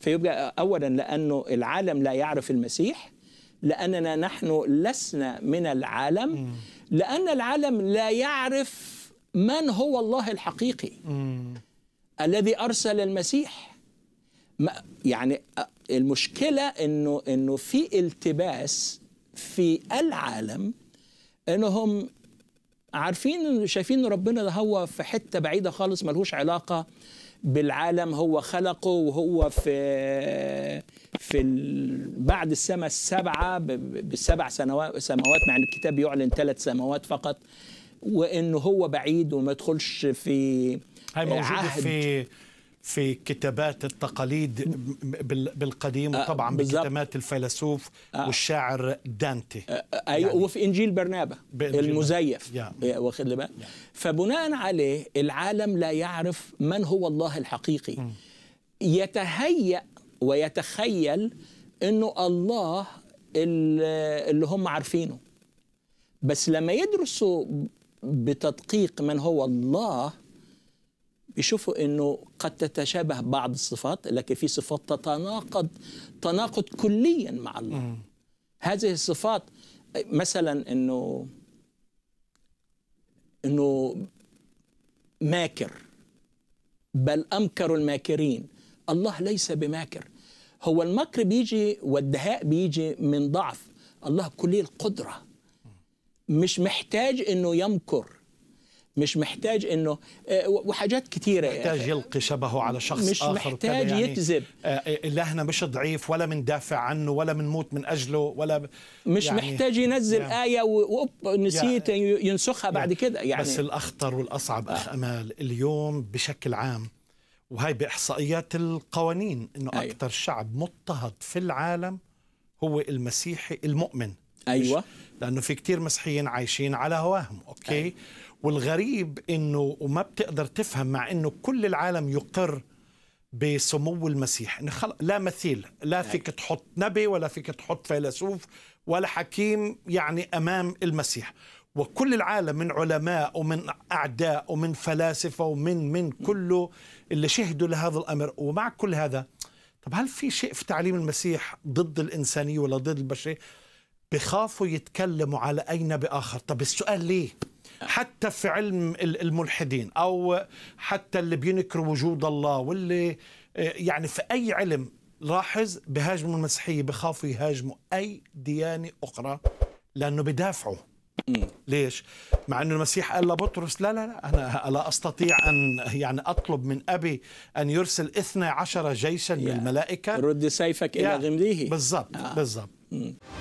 فيبقى أولا لأنه العالم لا يعرف المسيح لأننا نحن لسنا من العالم لأن العالم لا يعرف من هو الله الحقيقي الذي أرسل المسيح يعني المشكلة إنه إنه في التباس في العالم إنهم عارفين شايفين ربنا ده هو في حتة بعيدة خالص ملهوش علاقة بالعالم هو خلقه وهو في في بعد السماء السبعه بسبع سنوات سماوات مع يعني ان الكتاب يعلن ثلاث سماوات فقط وانه هو بعيد وما يدخلش في هاي موجودة عهد في في كتابات التقاليد بالقديم آه، وطبعا بكتابات الفيلسوف آه. والشاعر دانتي آه، ايوه يعني وفي انجيل برنابا المزيف إيه، واخد بالك فبناء عليه العالم لا يعرف من هو الله الحقيقي يتهيأ ويتخيل انه الله اللي هم عارفينه بس لما يدرسوا بتدقيق من هو الله بيشوفوا انه قد تتشابه بعض الصفات لكن في صفات تتناقض تناقض كليا مع الله م. هذه الصفات مثلا انه انه ماكر بل امكر الماكرين الله ليس بماكر هو المكر بيجي والدهاء بيجي من ضعف الله كلي القدره مش محتاج انه يمكر مش محتاج انه آه، وحاجات كثيره يعني. محتاج يلقي شبهه على شخص مش اخر محتاج يعني يكذب الهنا آه، آه، مش ضعيف ولا بندافع عنه ولا بنموت من اجله ولا مش يعني محتاج ينزل يعني ايه واوب نسيت يعني ينسخها بعد كده يعني بس الاخطر والاصعب اخ امال اليوم بشكل عام وهي باحصائيات القوانين انه أيوة. اكثر شعب مضطهد في العالم هو المسيحي المؤمن ايوه لانه في كثير مسيحيين عايشين على هواهم اوكي أيوة. والغريب انه وما بتقدر تفهم مع انه كل العالم يقر بسمو المسيح إن خل... لا مثيل لا نعم. فيك تحط نبي ولا فيك تحط فيلسوف ولا حكيم يعني امام المسيح وكل العالم من علماء ومن اعداء ومن فلاسفه ومن من كله اللي شهدوا لهذا الامر ومع كل هذا طب هل في شيء في تعليم المسيح ضد الانسانيه ولا ضد البشريه بخافوا يتكلموا على اي نبي اخر طب السؤال ليه حتى في علم الملحدين او حتى اللي بينكروا وجود الله واللي آه، يعني في اي علم لاحظ بهاجموا المسيحيه بخافوا يهاجموا اي ديانه اخرى لانه بدافعوا ليش؟ مع انه المسيح قال لبطرس لا لا لا انا لا استطيع ان يعني اطلب من ابي ان يرسل 12 جيشا من الملائكه رد سيفك الى غمده بالضبط آه. بالضبط